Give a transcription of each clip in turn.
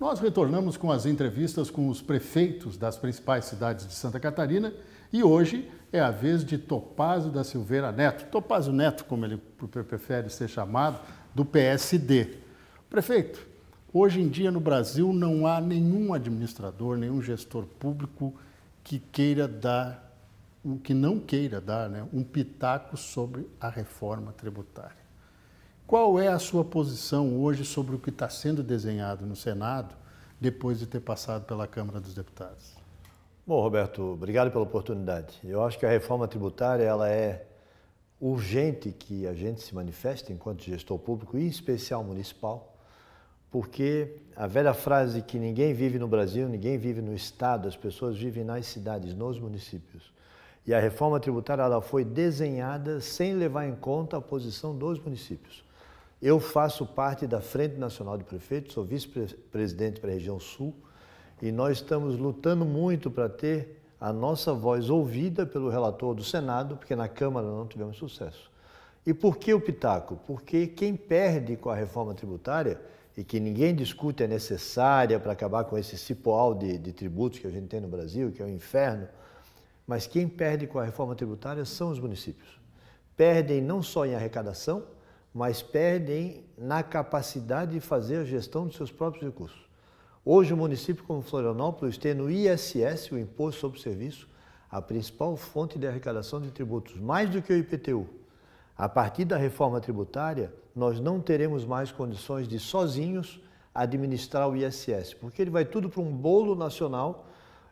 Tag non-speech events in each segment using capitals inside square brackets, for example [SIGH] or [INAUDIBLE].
Nós retornamos com as entrevistas com os prefeitos das principais cidades de Santa Catarina e hoje é a vez de Topazio da Silveira Neto, Topazio Neto, como ele prefere ser chamado, do PSD. Prefeito, hoje em dia no Brasil não há nenhum administrador, nenhum gestor público que queira dar que não queira dar né, um pitaco sobre a reforma tributária. Qual é a sua posição hoje sobre o que está sendo desenhado no Senado depois de ter passado pela Câmara dos Deputados? Bom, Roberto, obrigado pela oportunidade. Eu acho que a reforma tributária ela é urgente que a gente se manifeste enquanto gestor público e em especial municipal, porque a velha frase que ninguém vive no Brasil, ninguém vive no estado, as pessoas vivem nas cidades, nos municípios. E a reforma tributária ela foi desenhada sem levar em conta a posição dos municípios. Eu faço parte da Frente Nacional de Prefeitos, sou vice-presidente para a região sul e nós estamos lutando muito para ter a nossa voz ouvida pelo relator do Senado, porque na Câmara não tivemos sucesso. E por que o pitaco? Porque quem perde com a reforma tributária, e que ninguém discute é necessária para acabar com esse cipoal de, de tributos que a gente tem no Brasil, que é um inferno, mas quem perde com a reforma tributária são os municípios. Perdem não só em arrecadação, mas perdem na capacidade de fazer a gestão dos seus próprios recursos. Hoje, o município como Florianópolis tem no ISS, o Imposto sobre Serviço, a principal fonte de arrecadação de tributos, mais do que o IPTU. A partir da reforma tributária, nós não teremos mais condições de sozinhos administrar o ISS, porque ele vai tudo para um bolo nacional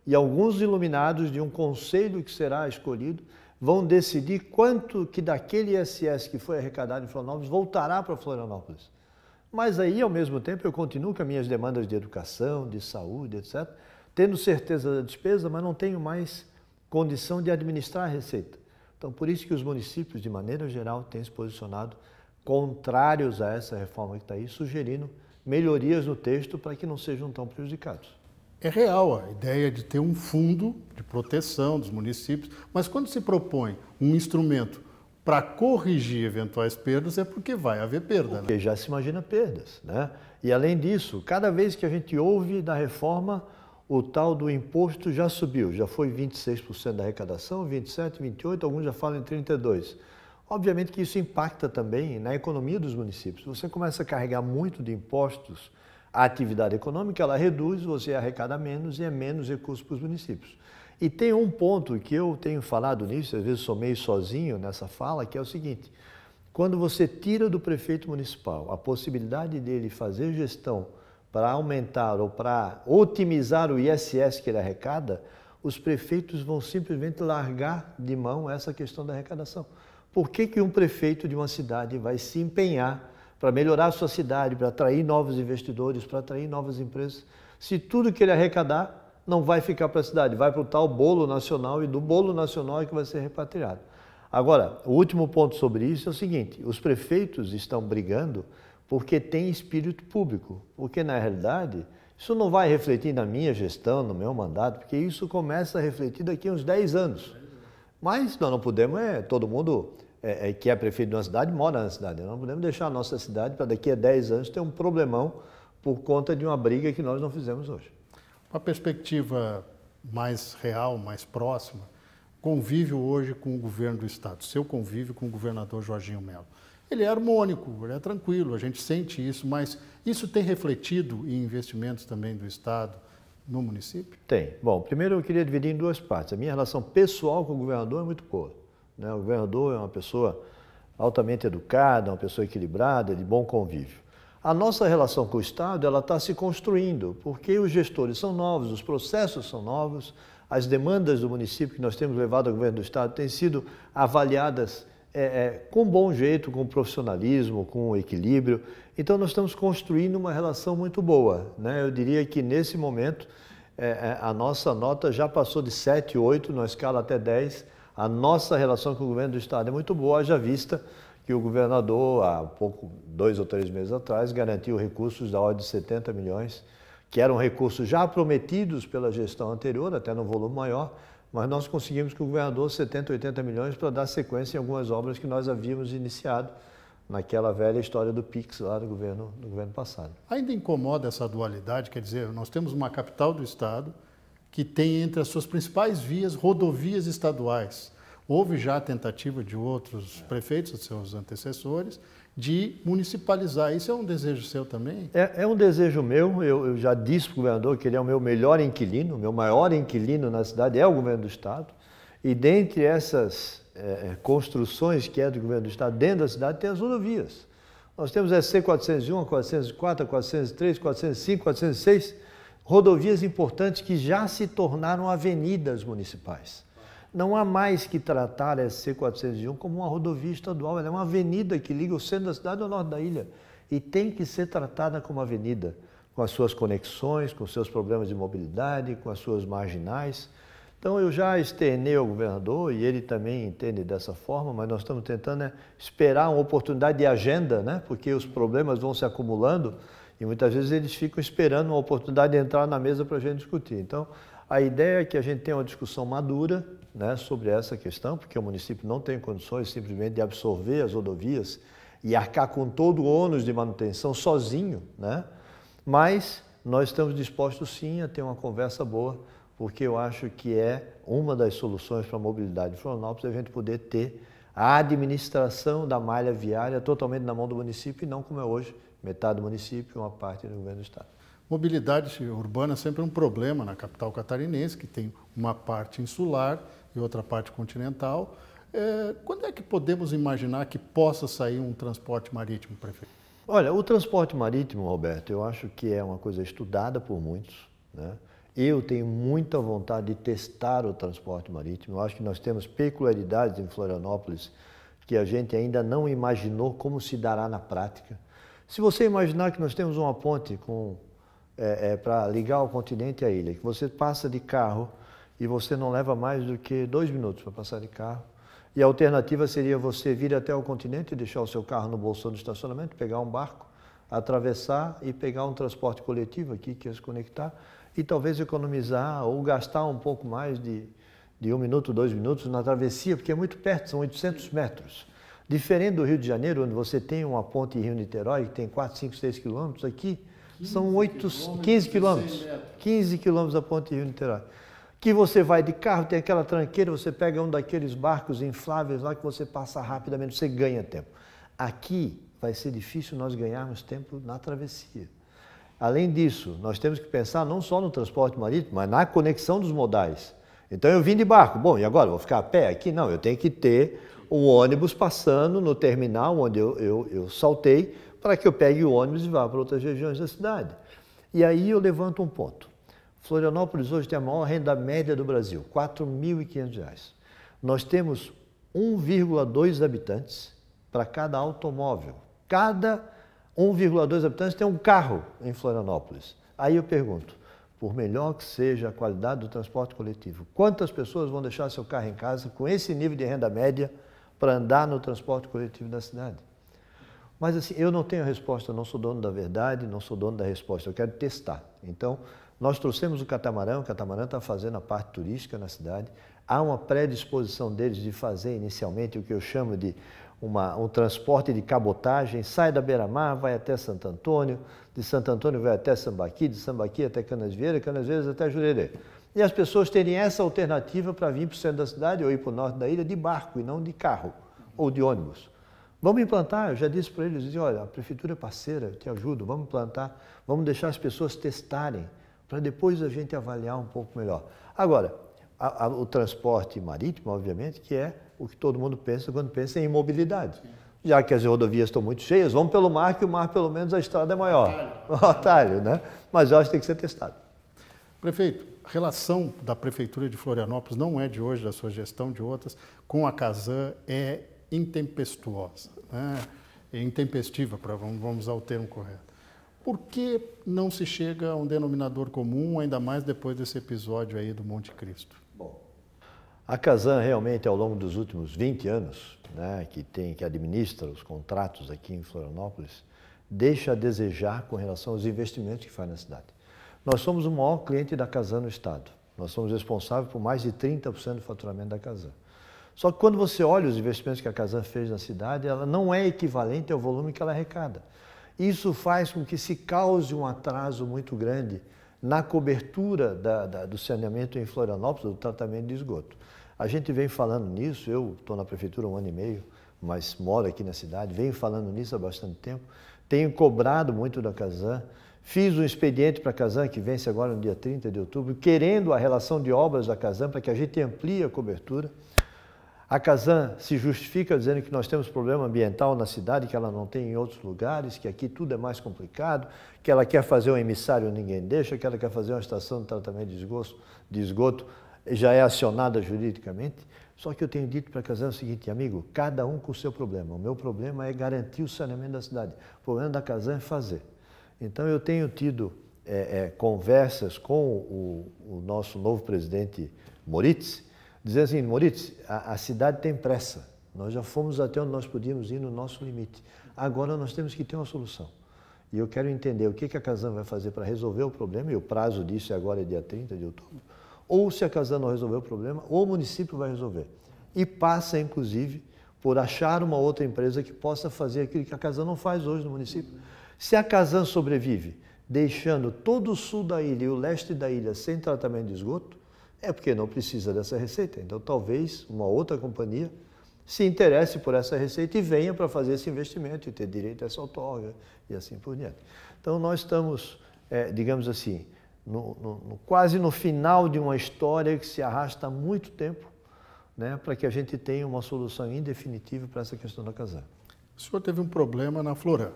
e alguns iluminados de um conselho que será escolhido vão decidir quanto que daquele ISS que foi arrecadado em Florianópolis voltará para Florianópolis. Mas aí, ao mesmo tempo, eu continuo com as minhas demandas de educação, de saúde, etc., tendo certeza da despesa, mas não tenho mais condição de administrar a receita. Então, por isso que os municípios, de maneira geral, têm se posicionado contrários a essa reforma que está aí, sugerindo melhorias no texto para que não sejam tão prejudicados é real a ideia de ter um fundo de proteção dos municípios, mas quando se propõe um instrumento para corrigir eventuais perdas é porque vai haver perda. Né? Porque né? já se imagina perdas. Né? E além disso, cada vez que a gente ouve da reforma, o tal do imposto já subiu, já foi 26% da arrecadação, 27%, 28%, alguns já falam em 32%. Obviamente que isso impacta também na economia dos municípios. Você começa a carregar muito de impostos a atividade econômica ela reduz, você arrecada menos e é menos recurso para os municípios. E tem um ponto que eu tenho falado nisso, às vezes sou meio sozinho nessa fala, que é o seguinte: quando você tira do prefeito municipal a possibilidade dele fazer gestão para aumentar ou para otimizar o ISS que ele arrecada, os prefeitos vão simplesmente largar de mão essa questão da arrecadação. Por que, que um prefeito de uma cidade vai se empenhar para melhorar a sua cidade, para atrair novos investidores, para atrair novas empresas. Se tudo que ele arrecadar não vai ficar para a cidade, vai para o tal bolo nacional e do bolo nacional é que vai ser repatriado. Agora, o último ponto sobre isso é o seguinte: os prefeitos estão brigando porque tem espírito público, porque na realidade isso não vai refletir na minha gestão, no meu mandato, porque isso começa a refletir daqui a uns 10 anos. Mas nós não podemos é todo mundo é, é, que é prefeito de uma cidade mora na cidade. Nós não podemos deixar a nossa cidade para daqui a 10 anos ter um problemão por conta de uma briga que nós não fizemos hoje. Uma perspectiva mais real, mais próxima, convívio hoje com o governo do Estado, seu convívio com o governador Jorginho Melo. Ele é harmônico, ele é tranquilo, a gente sente isso, mas isso tem refletido em investimentos também do Estado no município? Tem. Bom, primeiro eu queria dividir em duas partes. A minha relação pessoal com o governador é muito boa. Né? O governador é uma pessoa altamente educada, uma pessoa equilibrada, de bom convívio. A nossa relação com o Estado ela está se construindo, porque os gestores são novos, os processos são novos, as demandas do município que nós temos levado ao governo do Estado têm sido avaliadas é, é, com bom jeito, com profissionalismo, com equilíbrio. Então, nós estamos construindo uma relação muito boa. Né? Eu diria que, nesse momento, é, é a nossa nota já passou de 7, 8, na escala até 10, a nossa relação com o governo do Estado é muito boa, já vista que o governador, há pouco, dois ou três meses atrás, garantiu recursos da ordem de 70 milhões, que eram recursos já prometidos pela gestão anterior, até num volume maior, mas nós conseguimos que o governador 70, 80 milhões para dar sequência em algumas obras que nós havíamos iniciado naquela velha história do PIX lá do governo, do governo passado. Ainda incomoda essa dualidade, quer dizer, nós temos uma capital do Estado que tem entre as suas principais vias rodovias estaduais. Houve já a tentativa de outros é. prefeitos, de seus antecessores, de municipalizar. Isso é um desejo seu também? É, é um desejo meu. Eu, eu já disse para o governador que ele é o meu melhor inquilino, o meu maior inquilino na cidade é o governo do Estado. E dentre essas é, é construções que é do governo do Estado, dentro da cidade, tem as rodovias. Nós temos SC 401, 404, 403, 405, 406 rodovias importantes que já se tornaram avenidas municipais. Não há mais que tratar a SC-401 como uma rodovia estadual, ela é uma avenida que liga o centro da cidade ao norte da ilha e tem que ser tratada como avenida, com as suas conexões, com seus problemas de mobilidade, com as suas marginais. Então eu já externei ao governador e ele também entende dessa forma, mas nós estamos tentando né, esperar uma oportunidade de agenda, né, porque os problemas vão se acumulando e muitas vezes eles ficam esperando uma oportunidade de entrar na mesa para a gente discutir. Então, a ideia é que a gente tenha uma discussão madura né, sobre essa questão, porque o município não tem condições simplesmente de absorver as rodovias e arcar com todo o ônus de manutenção sozinho, né? mas nós estamos dispostos sim a ter uma conversa boa, porque eu acho que é uma das soluções para a mobilidade de Florianópolis a gente poder ter a administração da malha viária totalmente na mão do município e não como é hoje, metade do município e uma parte do governo do estado. Mobilidade urbana é sempre um problema na capital catarinense, que tem uma parte insular e outra parte continental. É, quando é que podemos imaginar que possa sair um transporte marítimo, prefeito? Olha, o transporte marítimo, Roberto, eu acho que é uma coisa estudada por muitos. Né? Eu tenho muita vontade de testar o transporte marítimo. Eu acho que nós temos peculiaridades em Florianópolis que a gente ainda não imaginou como se dará na prática. Se você imaginar que nós temos uma ponte é, é, para ligar o continente à ilha, que você passa de carro e você não leva mais do que dois minutos para passar de carro, e a alternativa seria você vir até o continente, deixar o seu carro no bolsão do estacionamento, pegar um barco, atravessar e pegar um transporte coletivo aqui que ia se conectar e talvez economizar ou gastar um pouco mais de, de um minuto, dois minutos na travessia, porque é muito perto, são 800 metros. Diferente do Rio de Janeiro, onde você tem uma ponte Rio-Niterói, que tem 4, 5, 6 quilômetros, aqui são 8, quilômetros, 15 quilômetros. 15 quilômetros da ponte Rio-Niterói. Que você vai de carro, tem aquela tranqueira, você pega um daqueles barcos infláveis lá que você passa rapidamente, você ganha tempo. Aqui vai ser difícil nós ganharmos tempo na travessia. Além disso, nós temos que pensar não só no transporte marítimo, mas na conexão dos modais. Então eu vim de barco. Bom, e agora? Vou ficar a pé aqui? Não, eu tenho que ter um ônibus passando no terminal onde eu, eu, eu saltei, para que eu pegue o ônibus e vá para outras regiões da cidade. E aí eu levanto um ponto. Florianópolis hoje tem a maior renda média do Brasil, R$ 4.500. Nós temos 1,2 habitantes para cada automóvel. Cada 1,2 habitantes tem um carro em Florianópolis. Aí eu pergunto, por melhor que seja a qualidade do transporte coletivo, quantas pessoas vão deixar seu carro em casa com esse nível de renda média para andar no transporte coletivo da cidade. Mas assim, eu não tenho a resposta, não sou dono da verdade, não sou dono da resposta, eu quero testar. Então, nós trouxemos o catamarã, o catamarã está fazendo a parte turística na cidade. Há uma predisposição deles de fazer inicialmente o que eu chamo de uma, um transporte de cabotagem, sai da Beira-Mar, vai até Santo Antônio, de Santo Antônio vai até Sambaqui, de Sambaqui até Canas Canasvieiras até Jurerê e as pessoas terem essa alternativa para vir para o centro da cidade ou ir para o norte da ilha de barco e não de carro ou de ônibus. Vamos implantar, eu já disse para eles, disse, olha, a prefeitura é parceira, eu te ajudo, vamos implantar, vamos deixar as pessoas testarem, para depois a gente avaliar um pouco melhor. Agora, a, a, o transporte marítimo, obviamente, que é o que todo mundo pensa quando pensa em mobilidade. Já que as rodovias estão muito cheias, vamos pelo mar, que o mar, pelo menos, a estrada é maior. otário, [LAUGHS] né? Mas eu acho que tem que ser testado. Prefeito, relação da Prefeitura de Florianópolis, não é de hoje, da sua gestão, de outras, com a Casan é intempestuosa, né? é intempestiva, para vamos usar o termo correto. Por que não se chega a um denominador comum, ainda mais depois desse episódio aí do Monte Cristo? Bom, a Casan realmente, ao longo dos últimos 20 anos, né, que tem que administra os contratos aqui em Florianópolis, deixa a desejar com relação aos investimentos que faz na cidade. Nós somos o maior cliente da Casan no estado. Nós somos responsáveis por mais de 30% do faturamento da Casan. Só que quando você olha os investimentos que a Casan fez na cidade, ela não é equivalente ao volume que ela arrecada. Isso faz com que se cause um atraso muito grande na cobertura da, da, do saneamento em Florianópolis, do tratamento de esgoto. A gente vem falando nisso, eu estou na prefeitura há um ano e meio, mas moro aqui na cidade, venho falando nisso há bastante tempo, tenho cobrado muito da Casan Fiz um expediente para a Casan, que vence agora no dia 30 de outubro, querendo a relação de obras da Casan para que a gente amplie a cobertura. A Casan se justifica dizendo que nós temos problema ambiental na cidade, que ela não tem em outros lugares, que aqui tudo é mais complicado, que ela quer fazer um emissário, ninguém deixa, que ela quer fazer uma estação de tratamento de esgoto, de esgoto já é acionada juridicamente. Só que eu tenho dito para a Casan o seguinte, amigo, cada um com o seu problema. O meu problema é garantir o saneamento da cidade. O problema da Casan é fazer. Então eu tenho tido é, é, conversas com o, o, nosso novo presidente Moritz, dizendo assim, Moritz, a, a, cidade tem pressa, nós já fomos até onde nós podíamos ir no nosso limite, agora nós temos que ter uma solução. E eu quero entender o que, que a Casan vai fazer para resolver o problema, e o prazo disso é agora é dia 30 de outubro, ou se a Casan não resolver o problema, ou o município vai resolver. E passa, inclusive, por achar uma outra empresa que possa fazer aquilo que a Casan não faz hoje no município se a Kazan sobrevive, deixando todo o sul da ilha e o leste da ilha sem tratamento de esgoto, é porque não precisa dessa receita. Então, talvez uma outra companhia se interesse por essa receita e venha para fazer esse investimento e ter direito a essa outorga e assim por diante. Então, nós estamos, é, digamos assim, no, no, no, quase no final de uma história que se arrasta há muito tempo né, para que a gente tenha uma solução indefinitiva para essa questão da Kazan. O senhor teve um problema na Florã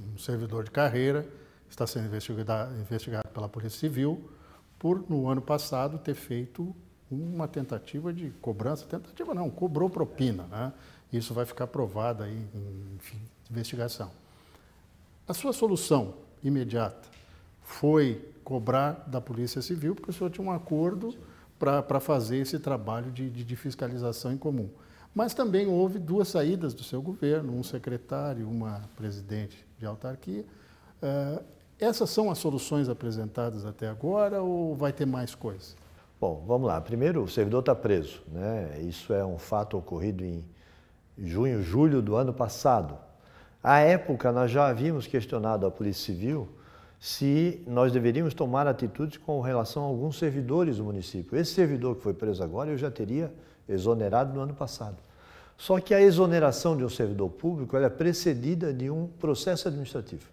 um servidor de carreira, está sendo investigado, investigado pela Polícia Civil por, no ano passado, ter feito uma tentativa de cobrança, tentativa não, cobrou propina. Né? Isso vai ficar provado aí em enfim, investigação. A sua solução imediata foi cobrar da Polícia Civil, porque o senhor tinha um acordo para fazer esse trabalho de, de, de, fiscalização em comum. Mas também houve duas saídas do seu governo, um secretário, uma presidente de autarquia. Uh, essas são as soluções apresentadas até agora ou vai ter mais coisa? Bom, vamos lá. Primeiro, o servidor está preso. Né? Isso é um fato ocorrido em junho, julho do ano passado. À época, nós já havíamos questionado a Polícia Civil se nós deveríamos tomar atitudes com relação a alguns servidores do município. Esse servidor que foi preso agora, eu já teria exonerado no ano passado. Só que a exoneração de um servidor público é precedida de um processo administrativo.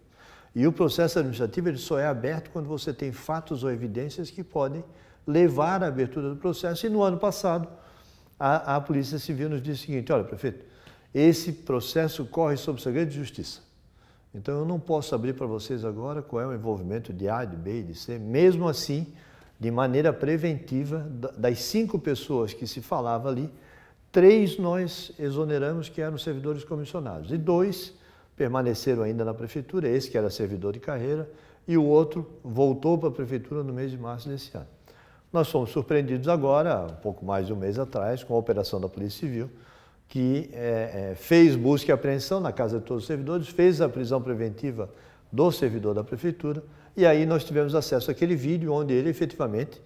E o processo administrativo ele só é aberto quando você tem fatos ou evidências que podem levar à abertura do processo. E no ano passado, a, a Polícia Civil nos disse o seguinte: olha, prefeito, esse processo corre sob segredo de justiça. Então eu não posso abrir para vocês agora qual é o envolvimento de A, de B e de C. Mesmo assim, de maneira preventiva, das cinco pessoas que se falava ali, Três nós exoneramos que eram servidores comissionados e dois permaneceram ainda na prefeitura, esse que era servidor de carreira e o outro voltou para a prefeitura no mês de março desse ano. Nós fomos surpreendidos agora, um pouco mais de um mês atrás, com a operação da Polícia Civil, que é, é, fez busca e apreensão na casa de todos os servidores, fez a prisão preventiva do servidor da prefeitura, e aí nós tivemos acesso àquele vídeo onde ele efetivamente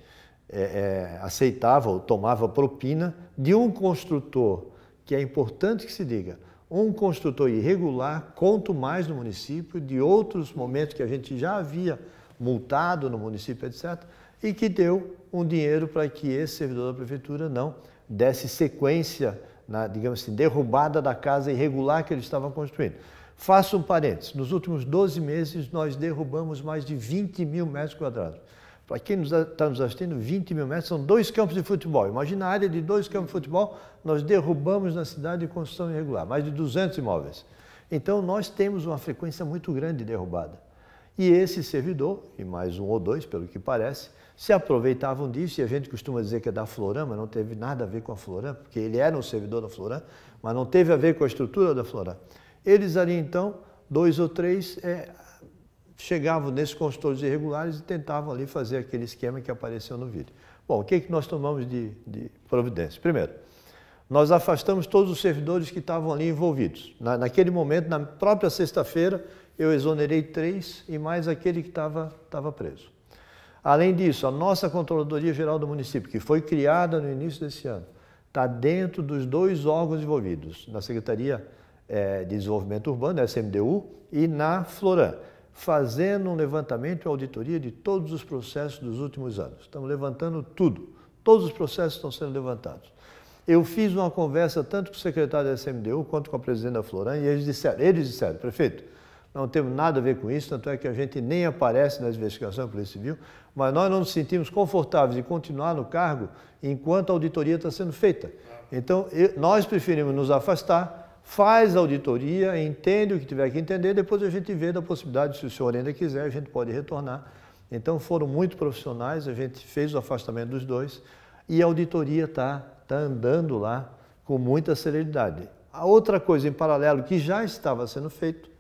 é, é, aceitava ou tomava propina de um construtor, que é importante que se diga, um construtor irregular, conto mais no município, de outros momentos que a gente já havia multado no município, etc., e que deu um dinheiro para que esse servidor da prefeitura não desse sequência na, digamos assim, derrubada da casa irregular que ele estava construindo. Faço um parênteses, nos últimos 12 meses nós derrubamos mais de 20 mil metros quadrados. Para quem está nos assistindo, 20 mil metros são dois campos de futebol. Imagina a área de dois campos de futebol, nós derrubamos na cidade de construção irregular, mais de 200 imóveis. Então, nós temos uma frequência muito grande de derrubada. E esse servidor, e mais um ou dois, pelo que parece, se aproveitavam disso, e a gente costuma dizer que é da Floram, mas não teve nada a ver com a Floram, porque ele era um servidor da Floram, mas não teve a ver com a estrutura da Floram. Eles ali então, dois ou três, é, chegavam nesses consultores irregulares e tentavam ali fazer aquele esquema que apareceu no vídeo. Bom, o que, é que nós tomamos de, de providência? Primeiro, nós afastamos todos os servidores que estavam ali envolvidos. Na, naquele momento, na própria sexta-feira, eu exonerei três e mais aquele que estava preso. Além disso, a nossa Controladoria Geral do Município, que foi criada no início desse ano, está dentro dos dois órgãos envolvidos, na Secretaria é, de Desenvolvimento Urbano, SMDU, e na Floran fazendo um levantamento e auditoria de todos os processos dos últimos anos. Estamos levantando tudo. Todos os processos estão sendo levantados. Eu fiz uma conversa tanto com o secretário da SMDU quanto com a presidente Floran e eles disseram, eles disseram, prefeito, não temos nada a ver com isso, tanto é que a gente nem aparece nas investigações da Polícia Civil, mas nós não nos sentimos confortáveis de continuar no cargo enquanto a auditoria está sendo feita. Então, nós preferimos nos afastar faz a auditoria, entende o que tiver que entender, depois a gente vê da possibilidade, se o senhor ainda quiser, a gente pode retornar. Então foram muito profissionais, a gente fez o afastamento dos dois e a auditoria está tá andando lá com muita celeridade. A outra coisa em paralelo que já estava sendo feito,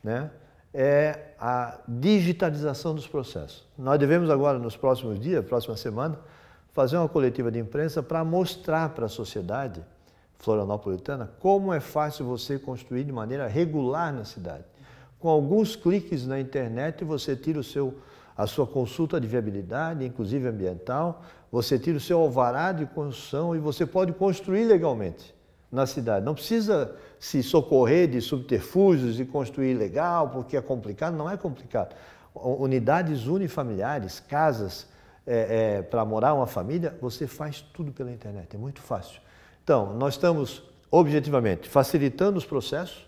né, é a digitalização dos processos. Nós devemos agora, nos próximos dias, próxima semana, fazer uma coletiva de imprensa para mostrar para a sociedade florianopolitana, como é fácil você construir de maneira regular na cidade. Com alguns cliques na internet, você tira o seu, a sua consulta de viabilidade, inclusive ambiental, você tira o seu alvará de construção e você pode construir legalmente na cidade. Não precisa se socorrer de subterfúgios e construir legal porque é complicado. Não é complicado. Unidades unifamiliares, casas é, é, para morar uma família, você faz tudo pela internet. É muito fácil. Então, nós estamos objetivamente facilitando os processos,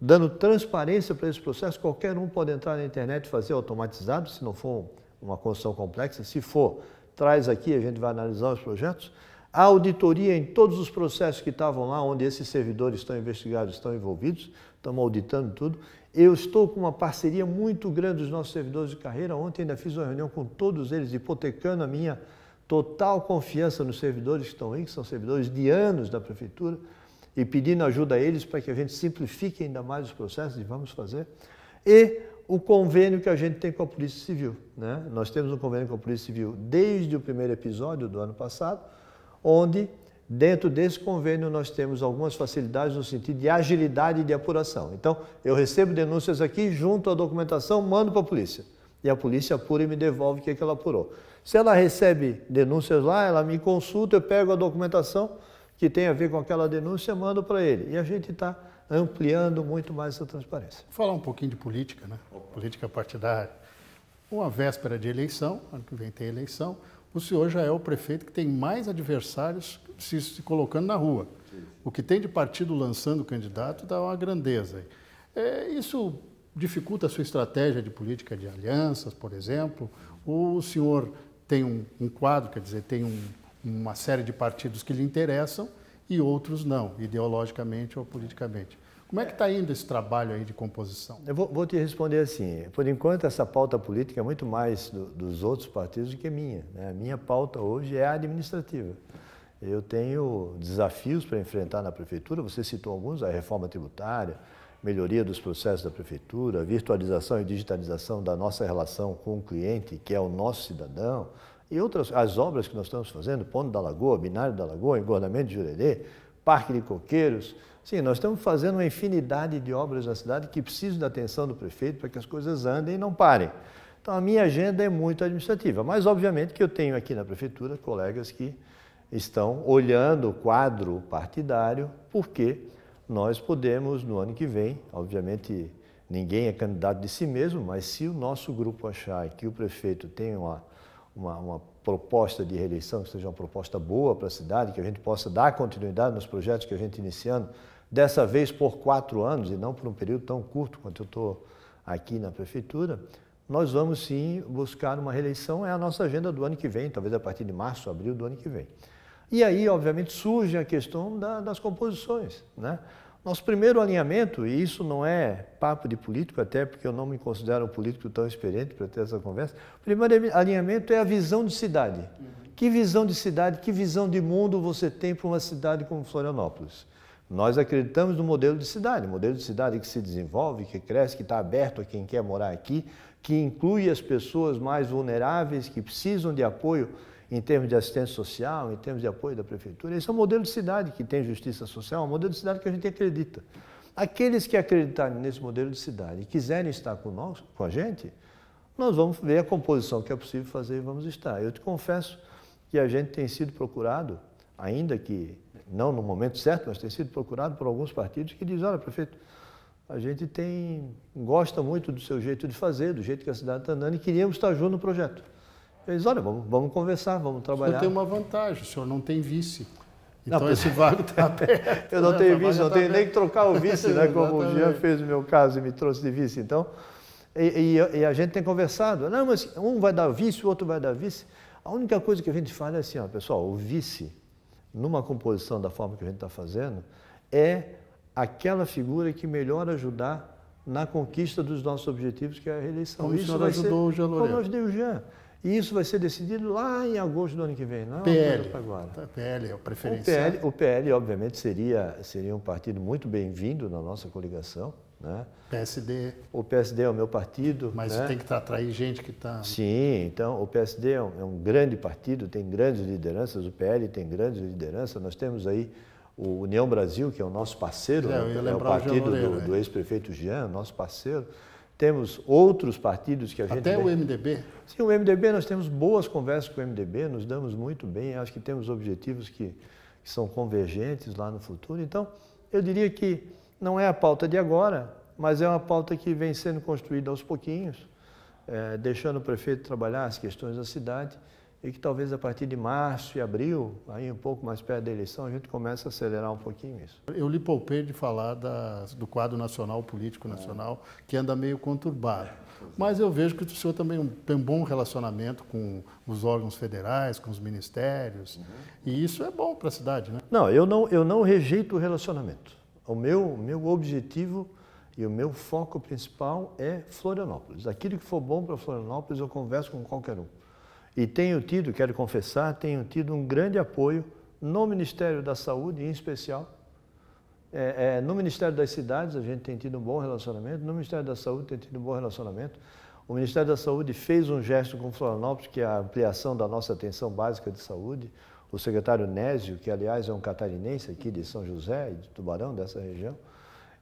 dando transparência para esse processo. Qualquer um pode entrar na internet e fazer automatizado, se não for uma construção complexa. Se for, traz aqui, a gente vai analisar os projetos. A auditoria em todos os processos que estavam lá, onde esses servidores estão investigados, estão envolvidos, estamos auditando tudo. Eu estou com uma parceria muito grande dos nossos servidores de carreira. Ontem ainda fiz uma reunião com todos eles, hipotecando a minha total confiança nos servidores que estão aí, que são servidores de anos da prefeitura, e pedindo ajuda a eles para que a gente simplifique ainda mais os processos, e vamos fazer. E o convênio que a gente tem com a Polícia Civil. Né? Nós temos um convênio com a Polícia Civil desde o primeiro episódio do ano passado, onde, dentro desse convênio, nós temos algumas facilidades no sentido de agilidade de apuração. Então, eu recebo denúncias aqui, junto à documentação, mando para a polícia e a polícia apura e me devolve o que, é que ela apurou. Se ela recebe denúncias lá, ela me consulta, eu pego a documentação que tem a ver com aquela denúncia, mando para ele. E a gente está ampliando muito mais essa transparência. Vou falar um pouquinho de política, né? Política partidária. Uma véspera de eleição, ano que vem tem eleição, o senhor já é o prefeito que tem mais adversários se, se colocando na rua. O que tem de partido lançando candidato dá uma grandeza. É, isso dificulta a sua estratégia de política de alianças, por exemplo? Ou o senhor tem um, um quadro, quer dizer, tem um, uma série de partidos que lhe interessam e outros não, ideologicamente ou politicamente? Como é que está indo esse trabalho aí de composição? Eu vou, vou, te responder assim. Por enquanto, essa pauta política é muito mais do, dos outros partidos do que minha. Né? A minha pauta hoje é a administrativa. Eu tenho desafios para enfrentar na prefeitura, você citou alguns, a reforma tributária, melhoria dos processos da prefeitura, virtualização e digitalização da nossa relação com o cliente, que é o nosso cidadão, e outras as obras que nós estamos fazendo, Ponto da Lagoa, Binário da Lagoa, Engordamento de Jurerê, Parque de Coqueiros. Sim, nós estamos fazendo uma infinidade de obras na cidade que precisam da atenção do prefeito para que as coisas andem e não parem. Então, a minha agenda é muito administrativa, mas obviamente que eu tenho aqui na prefeitura colegas que estão olhando o quadro partidário, porque quê? nós podemos, no ano que vem, obviamente ninguém é candidato de si mesmo, mas se o nosso grupo achar que o prefeito tem uma, uma, uma proposta de reeleição, que seja uma proposta boa para a cidade, que a gente possa dar continuidade nos projetos que a gente iniciando, dessa vez por quatro anos e não por um período tão curto quanto eu estou aqui na prefeitura, nós vamos sim buscar uma reeleição, é a nossa agenda do ano que vem, talvez a partir de março, abril do ano que vem. E aí, obviamente, surge a questão da, das composições. Né? Nosso primeiro alinhamento, e isso não é papo de político, até porque eu não me considero um político tão experiente para ter essa conversa, o primeiro alinhamento é a visão de cidade. Uhum. Que visão de cidade, que visão de mundo você tem para uma cidade como Florianópolis? Nós acreditamos no modelo de cidade, modelo de cidade que se desenvolve, que cresce, que está aberto a quem quer morar aqui, que inclui as pessoas mais vulneráveis, que precisam de apoio em termos de assistência social, em termos de apoio da prefeitura. Esse é um modelo de cidade que tem justiça social, é um modelo de cidade que a gente acredita. Aqueles que acreditarem nesse modelo de cidade e quiserem estar com, nós, com a gente, nós vamos ver a composição que é possível fazer e vamos estar. Eu te confesso que a gente tem sido procurado, ainda que não no momento certo, mas tem sido procurado por alguns partidos que dizem, olha, prefeito, a gente tem, gosta muito do seu jeito de fazer, do jeito que a cidade está andando e queríamos estar junto no projeto. Eles, olha, vamos, vamos conversar, vamos trabalhar. O senhor tem uma vantagem, o senhor não tem vice. Então não, esse vago está [LAUGHS] aberto. eu não né? tenho vice, não tá tenho aberto. nem que trocar o vice, né? como o Jean fez no meu caso e me trouxe de vice. Então, e, e, e, a gente tem conversado. Não, mas um vai dar vice, o outro vai dar vice. A única coisa que a gente fala é assim, ó, pessoal, o vice, numa composição da forma que a gente está fazendo, é aquela figura que melhor ajudar na conquista dos nossos objetivos, que é a reeleição. Como isso o senhor ajudou ser, o Jean Lourenço. Como eu ajudei o Jean. E isso vai ser decidido lá em agosto do ano que vem, não é? PL, agora. Tá, PL é o preferencial. O PL, o PL, obviamente, seria, seria um partido muito bem-vindo na nossa coligação. Né? PSD. O PSD é o meu partido. Mas né? tem que atrair gente que está. Sim, então o PSD é um, é um, grande partido, tem grandes lideranças, o PL tem grandes lideranças. Nós temos aí o União Brasil, que é o nosso parceiro, é, né? é o partido Loureiro, do, do é. ex-prefeito Jean, nosso parceiro. Temos outros partidos que a gente. Até o MDB? Sim, o MDB, nós temos boas conversas com o MDB, nos damos muito bem, acho que temos objetivos que, que são convergentes lá no futuro. Então, eu diria que não é a pauta de agora, mas é uma pauta que vem sendo construída aos pouquinhos, é, deixando o prefeito trabalhar as questões da cidade e que talvez a partir de março e abril, aí um pouco mais perto da eleição, a gente começa a acelerar um pouquinho isso. Eu lhe poupei de falar da, do quadro nacional, político nacional, é. que anda meio conturbado. É, é. Mas eu vejo que o senhor também tem um bom relacionamento com os órgãos federais, com os ministérios, uhum. e isso é bom para a cidade, né? Não, eu não, eu não rejeito o relacionamento. O meu, meu objetivo e o meu foco principal é Florianópolis. Aquilo que for bom para Florianópolis, eu converso com qualquer um. E tenho tido, quero confessar, tenho tido um grande apoio no Ministério da Saúde, em especial. É, é, no Ministério das Cidades, a gente tem tido um bom relacionamento, no Ministério da Saúde, tem tido um bom relacionamento. O Ministério da Saúde fez um gesto com Florianópolis, que é a ampliação da nossa atenção básica de saúde. O secretário Nésio, que aliás é um catarinense aqui de São José e de Tubarão, dessa região,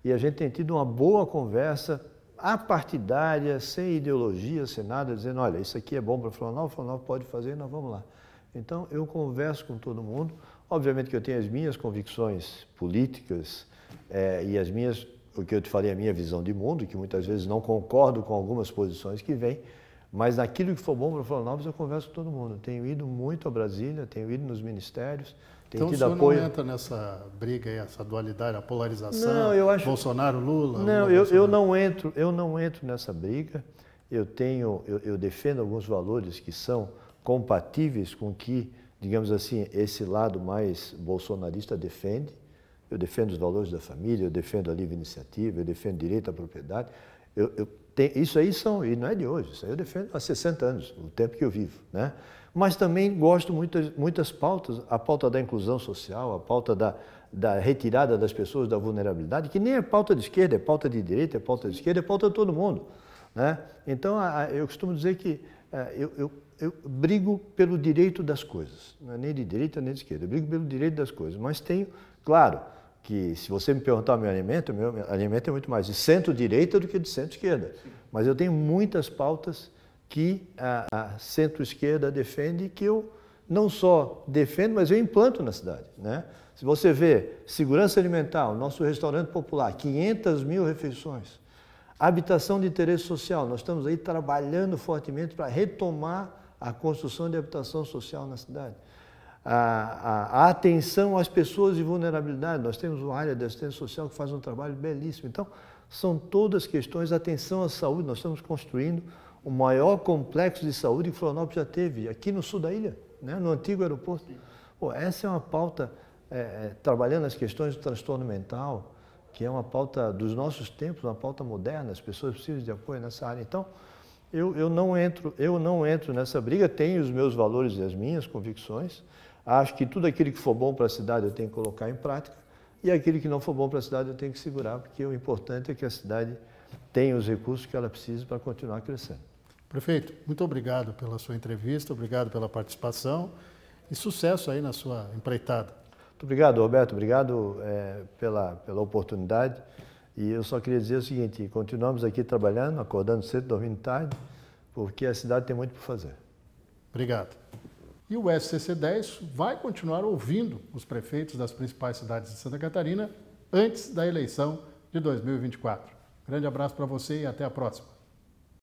e a gente tem tido uma boa conversa apartidária, sem ideologia, sem nada, dizendo, olha, isso aqui é bom para o o Florianópolis pode fazer, nós vamos lá. Então, eu converso com todo mundo. Obviamente que eu tenho as minhas convicções políticas é, e as minhas, o que eu te falei, a minha visão de mundo, que muitas vezes não concordo com algumas posições que vêm, mas naquilo que for bom para o Florianópolis eu converso com todo mundo. Tenho ido muito a Brasília, tenho ido nos ministérios, tem então, tido não entra nessa briga aí, essa dualidade, a polarização, não, eu acho... Bolsonaro, Lula? Não, eu, Bolsonaro. eu assim? não entro, eu não entro nessa briga. Eu tenho, eu, eu, defendo alguns valores que são compatíveis com que, digamos assim, esse lado mais bolsonarista defende. Eu defendo os valores da família, eu defendo a livre iniciativa, eu defendo direito à propriedade. Eu, eu tenho, isso aí são, e não é de hoje, isso aí eu defendo há 60 anos, o tempo que eu vivo, né? mas também gosto muitas, muitas pautas, a pauta da inclusão social, a pauta da, da retirada das pessoas da vulnerabilidade, que nem é pauta de esquerda, é pauta de direita, é pauta de esquerda, é pauta de todo mundo. Né? Então, eu costumo dizer que é, eu, eu, eu brigo pelo direito das coisas, não é nem de direita nem de esquerda, eu brigo pelo direito das coisas, mas tenho, claro, que se você me perguntar o meu alimento, o meu alimento é muito mais de centro-direita do que de centro-esquerda, mas eu tenho muitas pautas que a, a centro-esquerda defende e que eu não só defendo, mas eu implanto na cidade. Né? Se você vê segurança alimentar, o nosso restaurante popular, 500 mil refeições, habitação de interesse social, nós estamos aí trabalhando fortemente para retomar a construção de habitação social na cidade. A, a, a, atenção às pessoas de vulnerabilidade. Nós temos uma área de assistência social que faz um trabalho belíssimo. Então, são todas questões, atenção à saúde, nós estamos construindo o maior complexo de saúde que Florianópolis já teve, aqui no sul da ilha, né, no antigo aeroporto. Pô, essa é uma pauta, é, é, trabalhando as questões do transtorno mental, que é uma pauta dos nossos tempos, uma pauta moderna, as pessoas precisam de apoio nessa área. Então, eu, eu, não, entro, eu não entro nessa briga, tenho os meus valores e as minhas convicções, acho que tudo aquilo que for bom para a cidade eu tenho que colocar em prática, e aquilo que não for bom para a cidade eu tenho que segurar, porque o importante é que a cidade tenha os recursos que ela precisa para continuar crescendo. Prefeito, muito obrigado pela sua entrevista, obrigado pela participação e sucesso aí na sua empreitada. Muito obrigado, Roberto, obrigado é, pela, pela oportunidade. E eu só queria dizer o seguinte: continuamos aqui trabalhando, acordando cedo, dormindo tarde, porque a cidade tem muito por fazer. Obrigado. E o SCC10 vai continuar ouvindo os prefeitos das principais cidades de Santa Catarina antes da eleição de 2024. Grande abraço para você e até a próxima.